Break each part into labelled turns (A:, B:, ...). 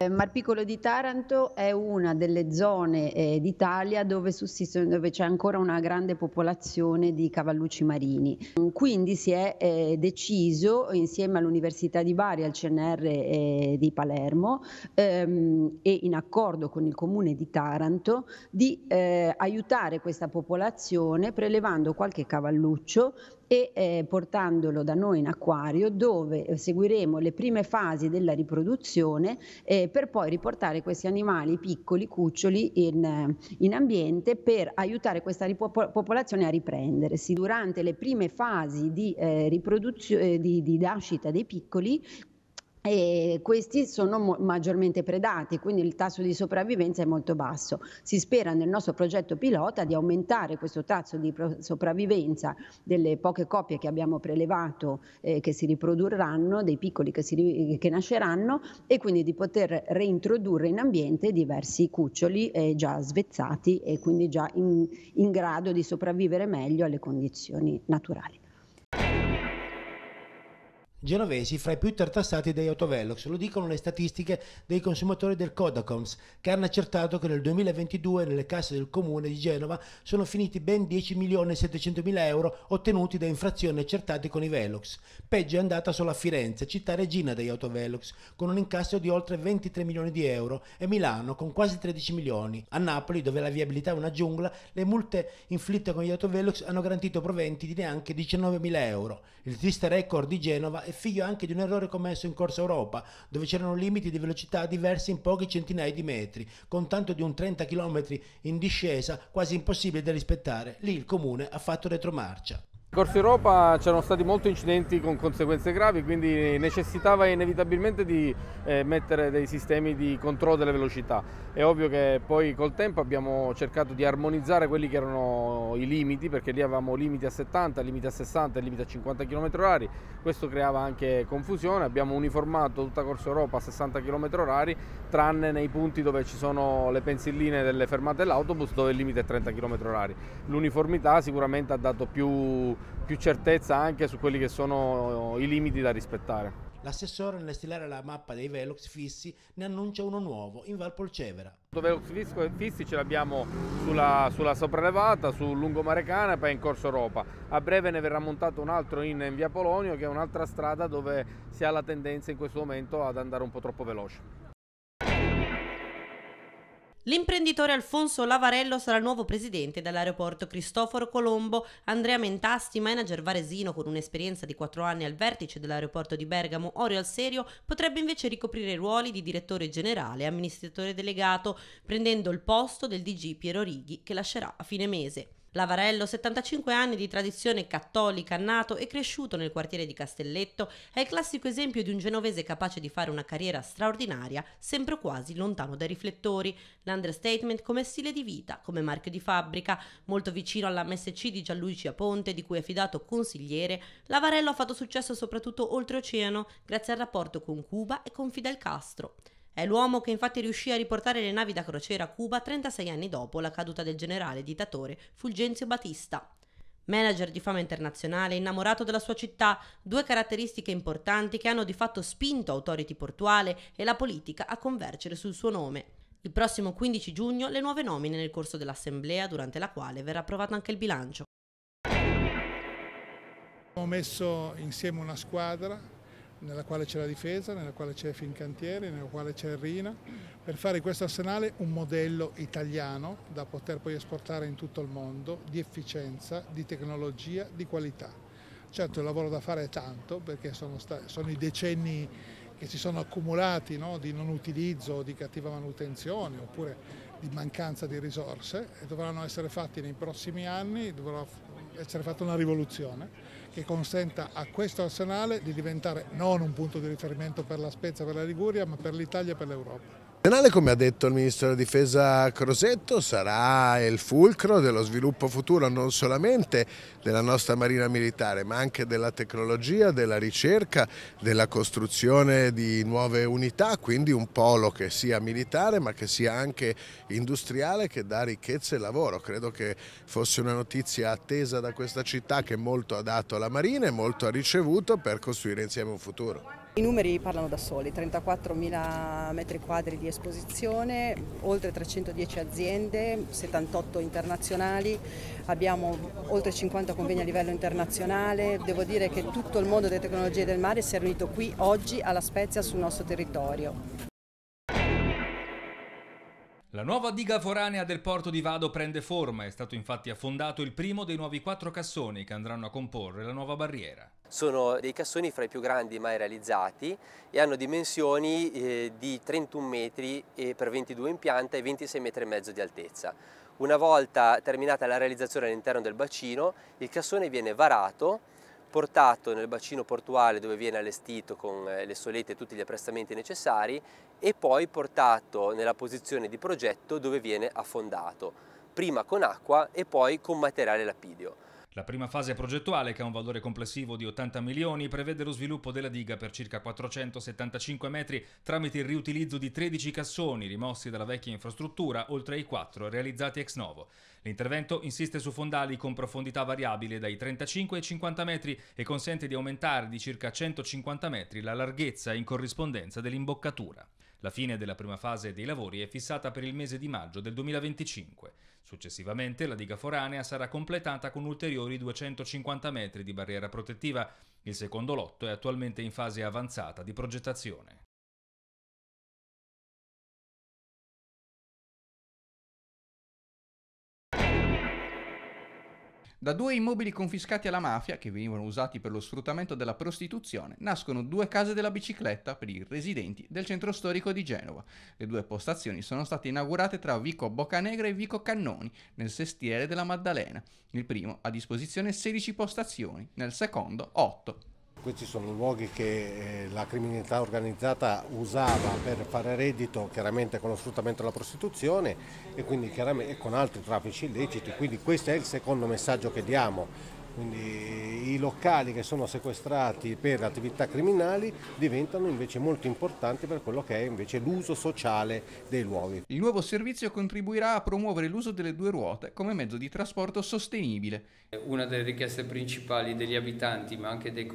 A: Eh, Marpicolo di Taranto è una delle zone eh, d'Italia dove, dove c'è ancora una grande popolazione di cavallucci marini. Quindi si è eh, deciso insieme all'Università di Bari, al CNR eh, di Palermo ehm, e in accordo con il comune di Taranto di eh, aiutare questa popolazione prelevando qualche cavalluccio e eh, portandolo da noi in acquario dove eh, seguiremo le prime fasi della riproduzione eh, per poi riportare questi animali piccoli, cuccioli in, eh, in ambiente per aiutare questa ripopol- popolazione a riprendersi. Durante le prime fasi di, eh, eh di, di nascita dei piccoli e questi sono mo- maggiormente predati, quindi il tasso di sopravvivenza è molto basso. Si spera nel nostro progetto pilota di aumentare questo tasso di pro- sopravvivenza delle poche coppie che abbiamo prelevato eh, che si riprodurranno, dei piccoli che, ri- che, nasceranno e quindi di poter reintrodurre in ambiente diversi cuccioli eh, già svezzati e quindi già in, in grado di sopravvivere meglio alle condizioni naturali
B: genovesi fra i più tartassati dei autovelox, lo dicono le statistiche dei consumatori del Codacoms, che hanno accertato che nel 2022 nelle casse del comune di Genova sono finiti ben 10.700.000 euro ottenuti da infrazioni accertate con i velox. Peggio è andata solo a Firenze, città regina degli autovelox, con un incasso di oltre 23 milioni di euro, e Milano con quasi 13 milioni. A Napoli, dove la viabilità è una giungla, le multe inflitte con gli autovelox hanno garantito proventi di neanche 19.000 euro. Il triste record di Genova è figlio anche di un errore commesso in Corsa Europa, dove c'erano limiti di velocità diversi in poche centinaia di metri, con tanto di un 30 km in discesa quasi impossibile da rispettare. Lì il comune ha fatto retromarcia.
C: Corso Europa c'erano stati molti incidenti con conseguenze gravi, quindi necessitava inevitabilmente di eh, mettere dei sistemi di controllo delle velocità. È ovvio che poi col tempo abbiamo cercato di armonizzare quelli che erano i limiti, perché lì avevamo limiti a 70, limiti a 60 e limiti a 50 km/h, questo creava anche confusione, abbiamo uniformato tutta Corso Europa a 60 km/h, tranne nei punti dove ci sono le pensilline delle fermate dell'autobus dove il limite è 30 km/h. L'uniformità sicuramente ha dato più più certezza anche su quelli che sono i limiti da rispettare.
B: L'assessore nel stilare la mappa dei velox fissi ne annuncia uno nuovo in Val Polcevera. I velox fissi ce l'abbiamo
C: sulla, sulla sopraelevata, sul lungomare Canapa e in Corso Europa. A breve ne verrà montato un altro in, in via Polonio che è un'altra strada dove si ha la tendenza in questo momento ad andare un po' troppo veloce.
D: L'imprenditore Alfonso Lavarello sarà il nuovo presidente dell'aeroporto Cristoforo Colombo. Andrea Mentasti, manager varesino con un'esperienza di quattro anni al vertice dell'aeroporto di Bergamo, Orio al Serio, potrebbe invece ricoprire i ruoli di direttore generale e amministratore delegato, prendendo il posto del DG Piero Righi che lascerà a fine mese. Lavarello, 75 anni di tradizione cattolica, nato e cresciuto nel quartiere di Castelletto, è il classico esempio di un genovese capace di fare una carriera straordinaria, sempre quasi lontano dai riflettori. L'understatement come stile di vita, come marchio di fabbrica, molto vicino alla MSC di Gianluigi Aponte, di cui è fidato consigliere, Lavarello ha fatto successo soprattutto oltreoceano, grazie al rapporto con Cuba e con Fidel Castro. È l'uomo che infatti riuscì a riportare le navi da crociera a Cuba 36 anni dopo la caduta del generale dittatore Fulgenzio Batista. Manager di fama internazionale, innamorato della sua città, due caratteristiche importanti che hanno di fatto spinto Authority Portuale e la politica a convergere sul suo nome. Il prossimo 15 giugno le nuove nomine nel corso dell'assemblea durante la quale verrà approvato anche il bilancio.
E: Abbiamo messo insieme una squadra nella quale c'è la difesa, nella quale c'è Fincantieri, nella quale c'è Rina, per fare questo arsenale un modello italiano da poter poi esportare in tutto il mondo di efficienza, di tecnologia, di qualità. Certo il lavoro da fare è tanto perché sono, sono i decenni che si sono accumulati no, di non utilizzo, di cattiva manutenzione oppure di mancanza di risorse e dovranno essere fatti nei prossimi anni, dovrà essere fatta una rivoluzione che consenta a questo arsenale di diventare non un punto di riferimento per la Spezia, per la Liguria, ma per l'Italia e per l'Europa
F: nazionale, come ha detto il Ministro della Difesa Crosetto, sarà il fulcro dello sviluppo futuro non solamente della nostra Marina Militare, ma anche della tecnologia, della ricerca, della costruzione di nuove unità, quindi un polo che sia militare ma che sia anche industriale, che dà ricchezza e lavoro. Credo che fosse una notizia attesa da questa città che molto ha dato alla Marina e molto ha ricevuto per costruire insieme un futuro.
A: I numeri parlano da soli, 34.000 metri quadri di esposizione, oltre 310 aziende, 78 internazionali, abbiamo oltre 50 convegni a livello internazionale, devo dire che tutto il mondo delle tecnologie del mare si è riunito qui oggi alla Spezia sul nostro territorio.
G: La nuova diga foranea
C: del porto di Vado prende forma, è stato infatti affondato il primo dei nuovi quattro cassoni che andranno a comporre la nuova barriera. Sono dei cassoni fra i più grandi mai realizzati e hanno dimensioni eh, di 31 metri per 22 in pianta e 26 metri e mezzo di altezza. Una volta terminata la realizzazione all'interno del bacino, il cassone viene varato portato nel bacino portuale dove viene allestito con eh, le solette e tutti gli apprestamenti necessari e poi portato nella posizione di progetto dove viene affondato, prima con acqua e poi con materiale lapidio. La prima fase progettuale, che ha un valore complessivo di 80 milioni, prevede lo sviluppo della diga per circa 475 metri tramite il riutilizzo di 13 cassoni rimossi dalla vecchia infrastruttura, oltre ai 4 realizzati ex novo. L'intervento insiste su fondali con profondità variabile dai 35 ai 50 metri e consente di aumentare di circa 150 metri la larghezza in corrispondenza dell'imboccatura. La fine della prima fase dei lavori è fissata per il mese di maggio del 2025. Successivamente la diga foranea sarà completata con ulteriori 250 metri di barriera protettiva. Il secondo lotto è attualmente in fase avanzata di progettazione. Da due immobili confiscati alla mafia, che venivano usati per lo sfruttamento della prostituzione, nascono due case della bicicletta per i residenti del centro storico di Genova. Le due postazioni sono state inaugurate tra Vico Boccanegra e Vico Cannoni, nel sestiere della Maddalena. Il primo ha a disposizione 16 postazioni,
F: nel secondo 8. Questi sono luoghi che eh, la criminalità organizzata usava per fare reddito chiaramente con lo sfruttamento della prostituzione e, quindi, e con altri traffici illeciti, quindi questo è il secondo messaggio che diamo. Quindi i locali che sono sequestrati per attività criminali diventano invece molto importanti per quello che è invece l'uso sociale dei luoghi. Il nuovo servizio contribuirà a
C: promuovere l'uso delle due ruote come mezzo di trasporto sostenibile.
G: Una delle richieste principali degli abitanti ma anche dei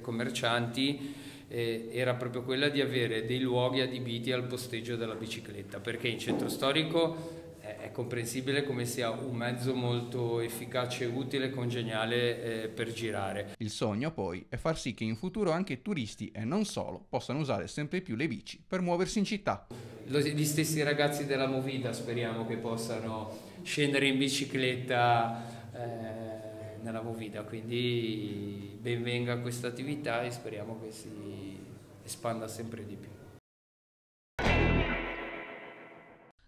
G: commercianti eh, era proprio quella di avere dei luoghi adibiti al posteggio della bicicletta perché in centro storico è comprensibile come sia un mezzo molto efficace, utile e congeniale eh, per girare.
C: Il sogno poi è far sì che in futuro anche turisti e non solo possano usare sempre più le bici per muoversi in città.
G: gli stessi ragazzi della Movida speriamo che possano scendere in bicicletta eh, nella Movida, quindi benvenga questa attività e speriamo che si espanda sempre
C: di
E: più.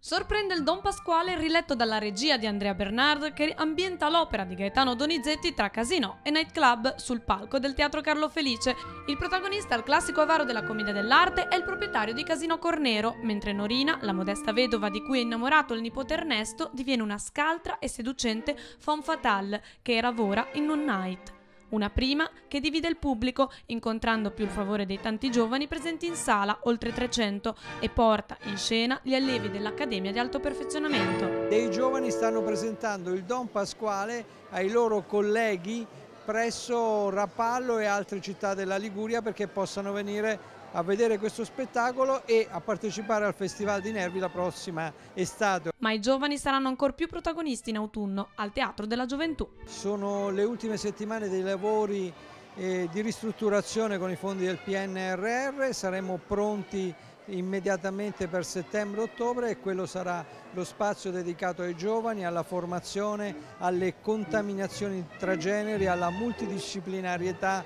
H: Sorprende il Don Pasquale riletto dalla regia di Andrea Bernard che ambienta l'opera di Gaetano Donizetti tra casino e nightclub sul palco del Teatro Carlo Felice. Il protagonista il classico avaro della commedia dell'arte è il proprietario di Casino Cornero, mentre Norina, la modesta vedova di cui è innamorato il nipote Ernesto, diviene una scaltra e seducente femme fatale che lavora in un night. Una prima che divide il pubblico, incontrando più il favore dei tanti giovani presenti in sala, oltre 300, e porta in scena gli allievi dell'Accademia di Alto Perfezionamento.
E: Dei giovani stanno presentando il Don Pasquale ai loro colleghi presso Rapallo e altre città della Liguria perché possano venire a vedere questo spettacolo e a partecipare al Festival di Nervi la prossima estate. Ma i giovani
H: saranno ancora più protagonisti in autunno al Teatro della Gioventù. Sono le ultime settimane dei
E: lavori eh, di ristrutturazione con i fondi del PNRR, saremo pronti immediatamente per settembre-ottobre e quello sarà lo spazio dedicato ai giovani, alla formazione, alle contaminazioni tra generi, alla multidisciplinarietà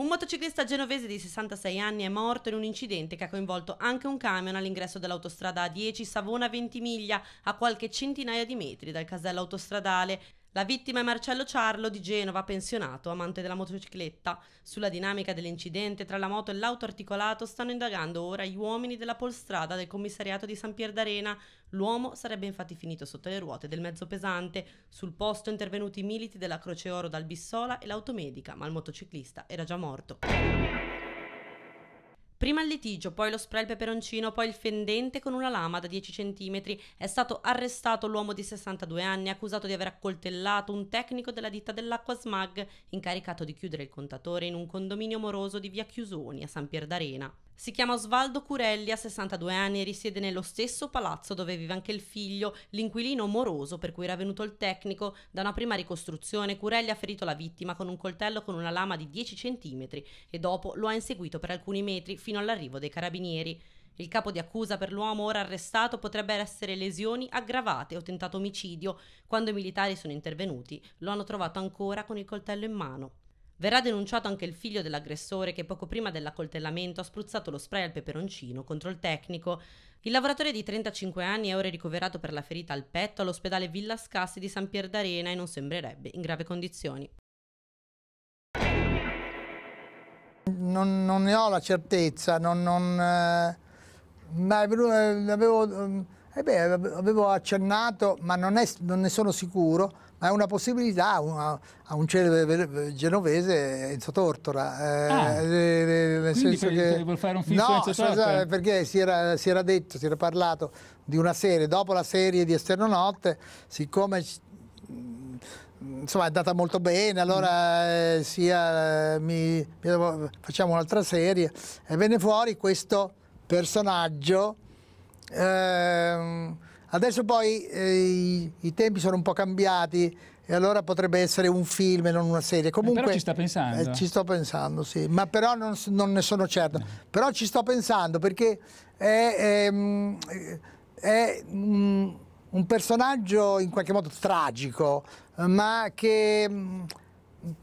D: Un motociclista genovese di 66 anni è morto in un incidente che ha coinvolto anche un camion all'ingresso dell'autostrada A10 Savona-Ventimiglia, a qualche centinaia di metri dal casello autostradale. La vittima è Marcello Ciarlo di Genova, pensionato, amante della motocicletta. Sulla dinamica dell'incidente tra la moto e l'auto articolato stanno indagando ora gli uomini della polstrada del commissariato di San Pier d'Arena. L'uomo sarebbe infatti finito sotto le ruote del mezzo pesante. Sul posto intervenuti i militi della Croce Oro dal Bissola e l'automedica, ma il motociclista era già morto. Prima il litigio, poi lo spray al peperoncino, poi il fendente con una lama da 10 cm. È stato arrestato l'uomo di 62 anni accusato di aver accoltellato un tecnico della ditta dell'acqua Smag incaricato di chiudere il contatore in un condominio moroso di via Chiusoni a San Pier d'Arena. Si chiama Osvaldo Curelli, ha 62 anni e risiede nello stesso palazzo dove vive anche il figlio, l'inquilino moroso per cui era venuto il tecnico. Da una prima ricostruzione Curelli ha ferito la vittima con un coltello con una lama di 10 cm e dopo lo ha inseguito per alcuni metri fino all'arrivo dei carabinieri. Il capo di accusa per l'uomo ora arrestato potrebbe essere lesioni aggravate o tentato omicidio. Quando i militari sono intervenuti lo hanno trovato ancora con il coltello in mano. Verrà denunciato anche il figlio dell'aggressore che poco prima dell'accoltellamento ha spruzzato lo spray al peperoncino contro il tecnico. Il lavoratore di 35 anni è ora ricoverato per la ferita al petto all'ospedale Villa Scassi di San Pier d'Arena e non sembrerebbe in grave condizioni.
G: Non, non ne ho la certezza, non, non, eh, ma avevo, eh, eh beh, avevo accennato, ma non, è, non ne sono sicuro ma è una possibilità una, a un celebre genovese Enzo Tortora. Eh, ah, eh, eh, nel, nel senso che vuol fare un film no, Enzo Tortora? perché si era, si era, detto, si era parlato di una serie, dopo la serie di Esterno Notte, siccome mm, insomma è andata molto bene, allora eh, sia, eh, mi, facciamo un'altra serie e venne fuori questo personaggio eh, Adesso poi eh, i, i, tempi sono un po' cambiati e allora potrebbe essere un film e non una serie. Comunque, eh però ci sta pensando. Eh, ci sto pensando, sì, ma però non, non ne sono certo. Però ci sto pensando perché è, ehm, è, è um, mm, un personaggio in qualche modo tragico, ma che um,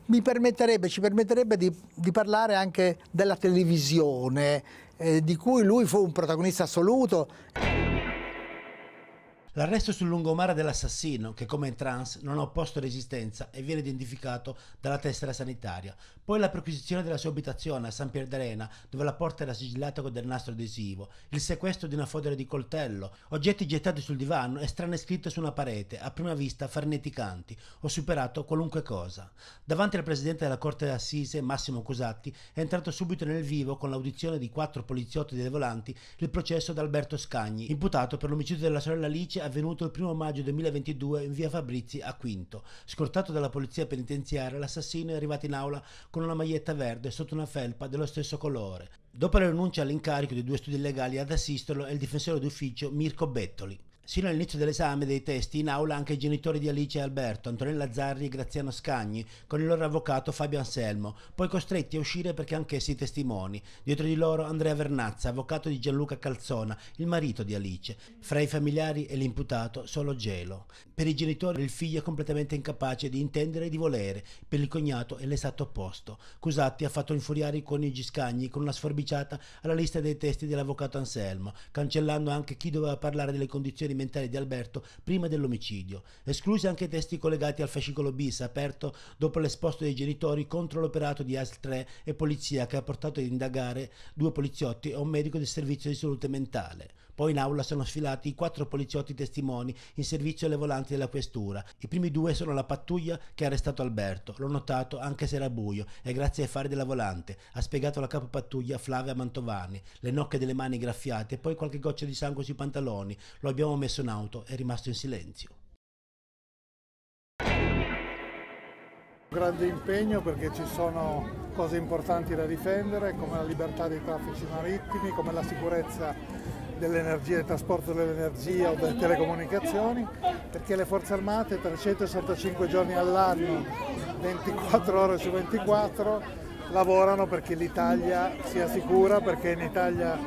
G: mi permetterebbe, ci permetterebbe di, di parlare anche della televisione, eh, di cui lui fu un protagonista assoluto.
B: L'arresto sul lungomare dell'assassino, che come in trans non ha opposto resistenza e viene identificato dalla tessera sanitaria. Poi la perquisizione della sua abitazione a San Pierdarena, dove la porta era sigillata con del nastro adesivo. Il sequestro di una fodera di coltello, oggetti gettati sul divano e strane scritte su una parete, a prima vista farneticanti. Ho superato qualunque cosa. Davanti al presidente della Corte d'Assise, Massimo Cusatti, è entrato subito nel vivo con l'audizione di quattro poliziotti dei volanti il processo di Alberto Scagni, imputato per l'omicidio della sorella Alice avvenuto il 1 maggio 2022 in via Fabrizi a Quinto. Scortato dalla polizia penitenziaria, l'assassino è arrivato in aula con una maglietta verde sotto una felpa dello stesso colore. Dopo la rinuncia all'incarico di due studi legali ad assisterlo è il difensore d'ufficio Mirko Bettoli. Sino all'inizio dell'esame dei testi in aula anche i genitori di Alice e Alberto, Antonella Zarri e Graziano Scagni, con il loro avvocato Fabio Anselmo, poi costretti a uscire perché anch'essi testimoni. Dietro di loro Andrea Vernazza, avvocato di Gianluca Calzona, il marito di Alice. Fra i familiari e l'imputato solo gelo. Per i genitori il figlio è completamente incapace di intendere e di volere, per il cognato è l'esatto opposto. Cusatti ha fatto infuriare i coniugi Scagni con una sforbiciata alla lista dei testi dell'avvocato Anselmo, cancellando anche chi doveva parlare delle condizioni alimentare di Alberto prima dell'omicidio, esclusi anche i testi collegati al fascicolo bis aperto dopo l'esposto dei genitori contro l'operato di ASL 3 e polizia che ha portato ad indagare due poliziotti e un medico del servizio di salute mentale. Poi in aula sono sfilati i quattro poliziotti testimoni in servizio alle volanti della questura. I primi due sono la pattuglia che ha arrestato Alberto. L'ho notato anche se era buio e grazie ai fari della volante, ha spiegato la capo pattuglia Flavia Mantovani. Le nocche delle mani graffiate e poi qualche goccia di sangue sui pantaloni. Lo abbiamo messo in auto, e è rimasto in silenzio.
E: grande impegno perché ci sono cose importanti da difendere come la libertà dei traffici marittimi, come la sicurezza dell'energia, del trasporto dell'energia o delle telecomunicazioni, perché le forze armate 365 giorni all'anno, 24 ore su 24, lavorano perché l'Italia sia sicura, perché in Italia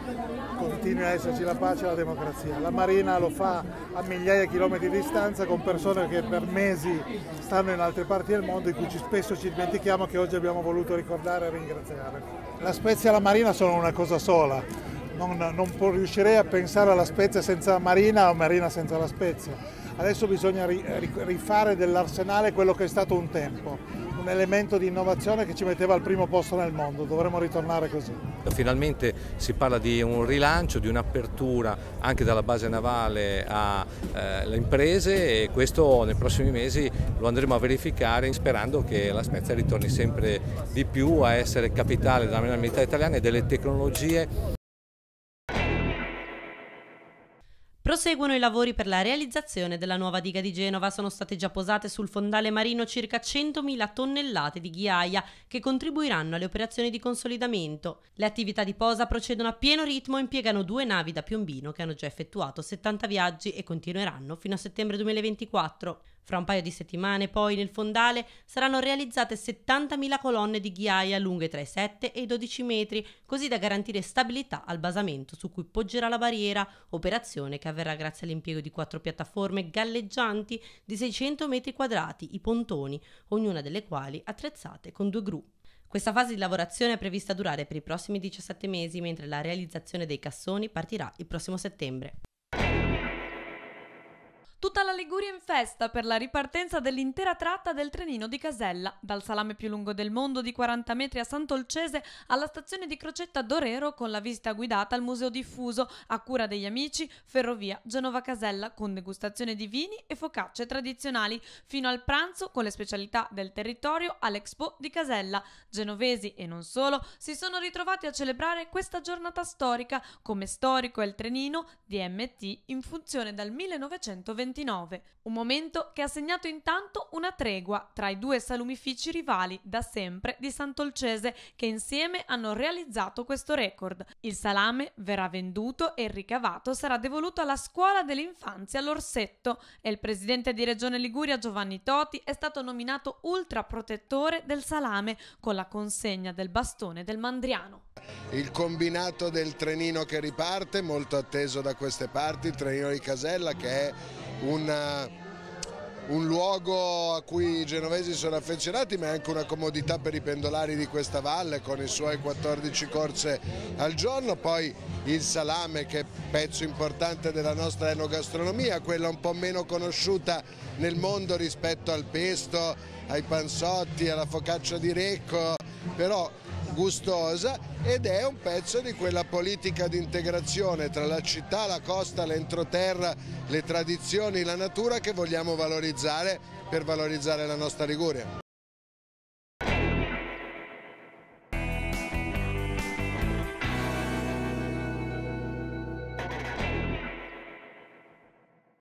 E: continui a esserci la pace e la democrazia. La Marina lo fa a migliaia di chilometri di distanza con persone che per mesi stanno in altre parti del mondo in cui spesso ci dimentichiamo che oggi abbiamo voluto ricordare e ringraziare. La Spezia e la Marina sono una cosa sola non, non riuscirei a pensare alla Spezia senza Marina o Marina senza la Spezia. Adesso bisogna eh, rifare dell'arsenale quello che è stato un tempo, un elemento di innovazione che ci metteva al primo posto nel mondo, dovremmo ritornare così. Finalmente si parla di un rilancio, di un'apertura anche dalla base navale alle eh, imprese e questo nei prossimi mesi lo andremo a verificare sperando che la Spezia ritorni sempre di più a essere capitale della marità italiana e delle tecnologie
D: Proseguono i lavori per la realizzazione della nuova diga di Genova. Sono state già posate sul fondale marino circa 100.000 tonnellate di ghiaia che contribuiranno alle operazioni di consolidamento. Le attività di posa procedono a pieno ritmo e impiegano due navi da Piombino che hanno già effettuato 70 viaggi e continueranno fino a settembre 2024. Fra un paio di settimane, poi, nel fondale saranno realizzate 70.000 colonne di ghiaia lunghe tra i 7 e i 12 metri, così da garantire stabilità al basamento su cui poggerà la barriera, operazione che avverrà grazie all'impiego di quattro piattaforme galleggianti di 600 metri quadrati, i pontoni, ognuna delle quali attrezzate con due gru. Questa fase di lavorazione è prevista durare per i prossimi 17 mesi, mentre la realizzazione dei cassoni partirà il prossimo settembre.
H: Tutta la Liguria in festa per la ripartenza dell'intera tratta del trenino di Casella, dal salame più lungo del mondo di 40 metri a Sant'Olcese alla stazione di Crocetta d'Orero con la visita guidata al Museo Diffuso a cura degli amici Ferrovia Genova Casella con degustazione di vini e focacce tradizionali fino al pranzo con le specialità del territorio all'Expo di Casella. Genovesi e non solo si sono ritrovati a celebrare questa giornata storica come storico è il trenino DMT in funzione dal 1920 1929, un momento che ha segnato intanto una tregua tra i due salumifici rivali da sempre di Sant'Olcese che insieme hanno realizzato questo record. Il salame verrà venduto e il ricavato sarà devoluto alla scuola dell'infanzia L'Orsetto e il presidente di Regione Liguria Giovanni Toti è stato nominato ultraprotettore del salame con la consegna del bastone del Mandriano.
F: Il combinato del trenino che riparte, molto atteso da queste parti, il trenino di Casella che è un, eh, un luogo a cui i genovesi sono affezionati ma è anche una comodità per i pendolari di questa valle con i suoi 14 corse al giorno, poi il salame che è pezzo importante della nostra enogastronomia, quella un po' meno conosciuta nel mondo rispetto al pesto, ai panzotti, alla focaccia di Recco, però gustosa ed è un pezzo di quella politica di integrazione tra la città, la costa, l'entroterra, le tradizioni, la natura che vogliamo valorizzare per valorizzare la nostra Liguria.